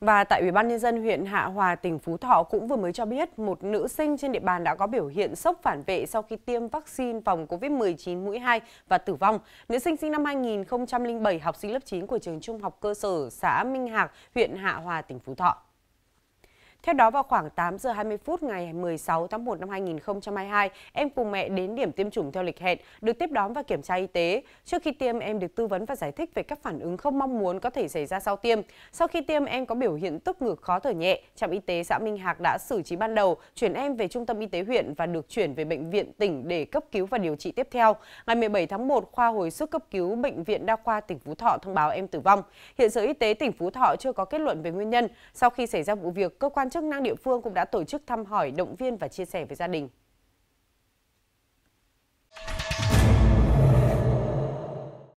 Và tại Ủy ban nhân dân huyện Hạ Hòa, tỉnh Phú Thọ cũng vừa mới cho biết một nữ sinh trên địa bàn đã có biểu hiện sốc phản vệ sau khi tiêm vaccine phòng COVID-19 mũi 2 và tử vong. Nữ sinh sinh năm 2007, học sinh lớp 9 của trường trung học cơ sở xã Minh Hạc, huyện Hạ Hòa, tỉnh Phú Thọ. Theo đó, vào khoảng 8 giờ 20 phút ngày 16 tháng 1 năm 2022, em cùng mẹ đến điểm tiêm chủng theo lịch hẹn, được tiếp đón và kiểm tra y tế. Trước khi tiêm, em được tư vấn và giải thích về các phản ứng không mong muốn có thể xảy ra sau tiêm. Sau khi tiêm, em có biểu hiện tức ngực khó thở nhẹ. Trạm y tế xã Minh Hạc đã xử trí ban đầu, chuyển em về trung tâm y tế huyện và được chuyển về bệnh viện tỉnh để cấp cứu và điều trị tiếp theo. Ngày 17 tháng 1, khoa hồi sức cấp cứu bệnh viện đa khoa tỉnh Phú Thọ thông báo em tử vong. Hiện Sở Y tế tỉnh Phú Thọ chưa có kết luận về nguyên nhân. Sau khi xảy ra vụ việc, cơ quan chức năng địa phương cũng đã tổ chức thăm hỏi động viên và chia sẻ với gia đình